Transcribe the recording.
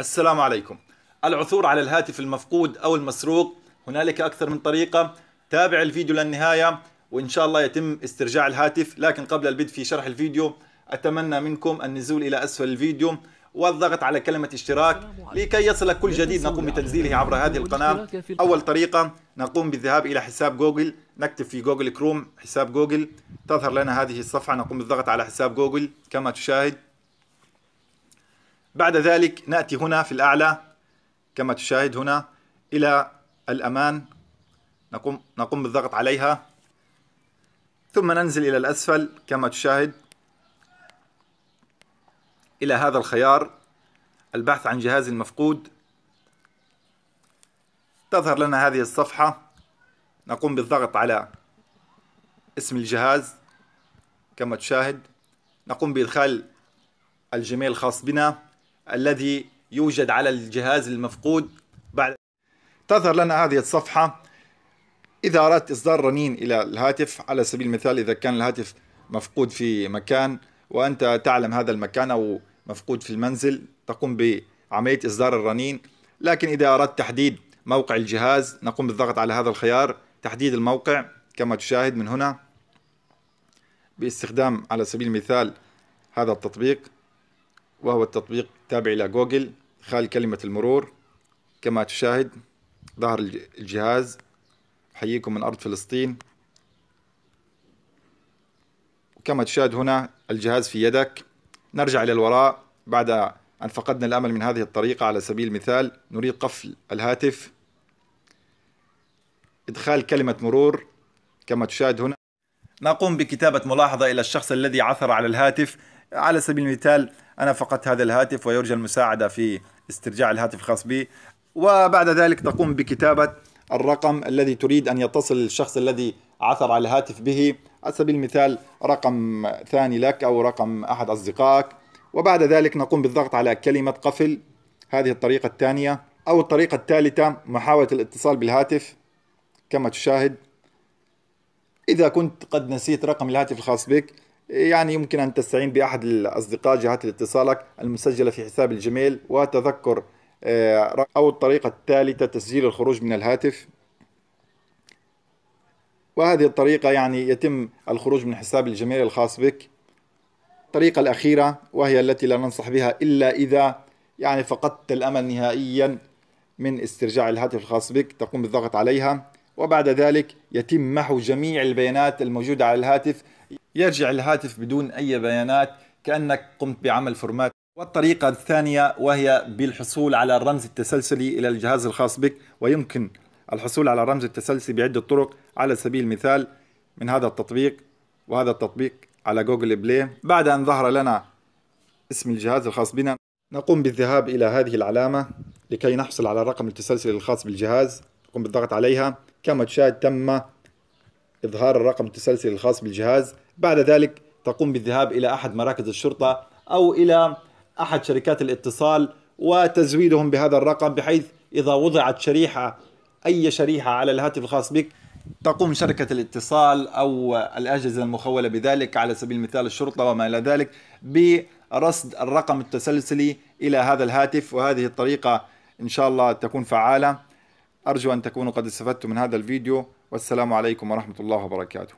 السلام عليكم العثور على الهاتف المفقود أو المسروق هنالك أكثر من طريقة تابع الفيديو للنهاية وإن شاء الله يتم استرجاع الهاتف لكن قبل البدء في شرح الفيديو أتمنى منكم النزول إلى أسفل الفيديو والضغط على كلمة اشتراك لكي يصلك كل جديد نقوم بتنزيله عبر هذه القناة أول طريقة نقوم بالذهاب إلى حساب جوجل نكتب في جوجل كروم حساب جوجل تظهر لنا هذه الصفحة نقوم بالضغط على حساب جوجل كما تشاهد بعد ذلك نأتي هنا في الأعلى كما تشاهد هنا إلى الأمان نقوم, نقوم بالضغط عليها ثم ننزل إلى الأسفل كما تشاهد إلى هذا الخيار البحث عن جهاز المفقود تظهر لنا هذه الصفحة نقوم بالضغط على اسم الجهاز كما تشاهد نقوم بإدخال الجيميل الخاص بنا الذي يوجد على الجهاز المفقود بعد تظهر لنا هذه الصفحة إذا أردت إصدار رنين إلى الهاتف على سبيل المثال إذا كان الهاتف مفقود في مكان وأنت تعلم هذا المكان أو مفقود في المنزل تقوم بعملية إصدار الرنين لكن إذا أردت تحديد موقع الجهاز نقوم بالضغط على هذا الخيار تحديد الموقع كما تشاهد من هنا باستخدام على سبيل المثال هذا التطبيق وهو التطبيق التابع إلى جوجل خال كلمة المرور كما تشاهد ظهر الجهاز أحييكم من أرض فلسطين كما تشاهد هنا الجهاز في يدك نرجع إلى الوراء بعد أن فقدنا الأمل من هذه الطريقة على سبيل المثال نريد قفل الهاتف إدخال كلمة مرور كما تشاهد هنا نقوم بكتابة ملاحظة إلى الشخص الذي عثر على الهاتف على سبيل المثال أنا فقدت هذا الهاتف ويرجى المساعدة في استرجاع الهاتف الخاص بي وبعد ذلك تقوم بكتابة الرقم الذي تريد أن يتصل الشخص الذي عثر على الهاتف به على سبيل المثال رقم ثاني لك أو رقم أحد أصدقائك وبعد ذلك نقوم بالضغط على كلمة قفل هذه الطريقة الثانية أو الطريقة الثالثة محاولة الاتصال بالهاتف كما تشاهد إذا كنت قد نسيت رقم الهاتف الخاص بك يعني يمكن أن تستعين بأحد الأصدقاء جهات اتصالك المسجلة في حساب الجميل وتذكر آه، أو الطريقة الثالثة تسجيل الخروج من الهاتف وهذه الطريقة يعني يتم الخروج من حساب الجميل الخاص بك الطريقة الأخيرة وهي التي لا ننصح بها إلا إذا يعني فقدت الأمل نهائيا من استرجاع الهاتف الخاص بك تقوم بالضغط عليها وبعد ذلك يتم محو جميع البيانات الموجودة على الهاتف يرجع الهاتف بدون أي بيانات كأنك قمت بعمل فورمات والطريقة الثانية وهي بالحصول على الرمز التسلسلي إلى الجهاز الخاص بك ويمكن الحصول على الرمز التسلسلي بعدة طرق على سبيل المثال من هذا التطبيق وهذا التطبيق على جوجل بلاي بعد أن ظهر لنا اسم الجهاز الخاص بنا نقوم بالذهاب إلى هذه العلامة لكي نحصل على الرقم التسلسلي الخاص بالجهاز نقوم بالضغط عليها كما تشاهد تم إظهار الرقم التسلسل الخاص بالجهاز بعد ذلك تقوم بالذهاب إلى أحد مراكز الشرطة أو إلى أحد شركات الاتصال وتزويدهم بهذا الرقم بحيث إذا وضعت شريحة أي شريحة على الهاتف الخاص بك تقوم شركة الاتصال أو الأجهزة المخولة بذلك على سبيل المثال الشرطة وما إلى ذلك برصد الرقم التسلسلي إلى هذا الهاتف وهذه الطريقة إن شاء الله تكون فعالة أرجو أن تكونوا قد استفدتم من هذا الفيديو والسلام عليكم ورحمة الله وبركاته